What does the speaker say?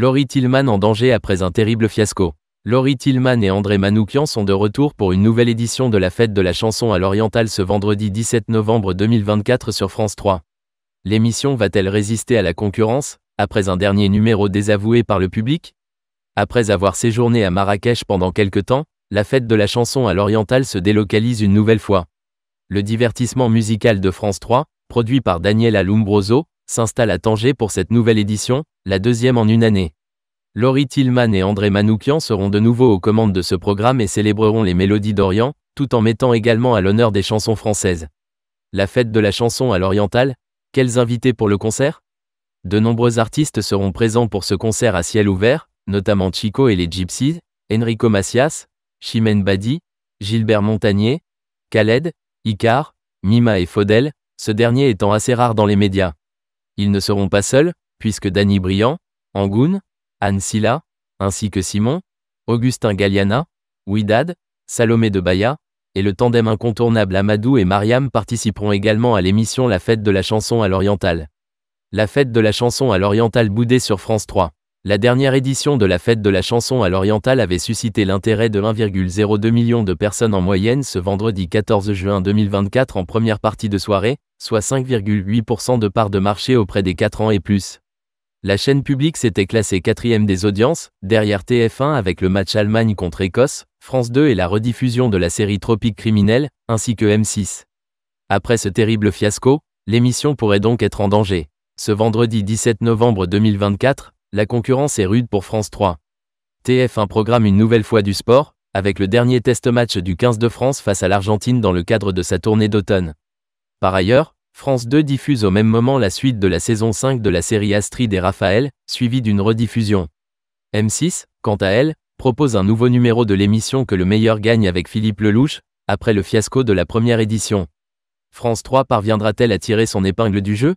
Laurie Tillman en danger après un terrible fiasco. Laurie Tillman et André Manoukian sont de retour pour une nouvelle édition de la fête de la chanson à l'Orientale ce vendredi 17 novembre 2024 sur France 3. L'émission va-t-elle résister à la concurrence, après un dernier numéro désavoué par le public Après avoir séjourné à Marrakech pendant quelques temps, la fête de la chanson à l'Orientale se délocalise une nouvelle fois. Le divertissement musical de France 3, produit par Daniel Alumbroso, s'installe à Tanger pour cette nouvelle édition, la deuxième en une année. Laurie Tillman et André Manoukian seront de nouveau aux commandes de ce programme et célébreront les mélodies d'Orient, tout en mettant également à l'honneur des chansons françaises. La fête de la chanson à l'Oriental, quels invités pour le concert De nombreux artistes seront présents pour ce concert à ciel ouvert, notamment Chico et les Gypsies, Enrico Macias, Chimène Badi, Gilbert Montagnier, Khaled, Icar, Mima et Faudel, ce dernier étant assez rare dans les médias. Ils ne seront pas seuls, puisque Danny Briand, Angoun, Anne Silla, ainsi que Simon, Augustin Galliana, Widad, Salomé de Baïa, et le tandem incontournable Amadou et Mariam participeront également à l'émission La fête de la chanson à l'orientale. La fête de la chanson à l'orientale boudée sur France 3. La dernière édition de la fête de la chanson à l'orientale avait suscité l'intérêt de 1,02 million de personnes en moyenne ce vendredi 14 juin 2024 en première partie de soirée, soit 5,8% de part de marché auprès des 4 ans et plus. La chaîne publique s'était classée quatrième des audiences, derrière TF1 avec le match Allemagne contre Écosse, France 2 et la rediffusion de la série Tropique criminelle, ainsi que M6. Après ce terrible fiasco, l'émission pourrait donc être en danger. Ce vendredi 17 novembre 2024, la concurrence est rude pour France 3. TF1 programme une nouvelle fois du sport, avec le dernier test match du 15 de France face à l'Argentine dans le cadre de sa tournée d'automne. Par ailleurs, France 2 diffuse au même moment la suite de la saison 5 de la série Astrid et Raphaël, suivie d'une rediffusion. M6, quant à elle, propose un nouveau numéro de l'émission que le meilleur gagne avec Philippe Lelouch, après le fiasco de la première édition. France 3 parviendra-t-elle à tirer son épingle du jeu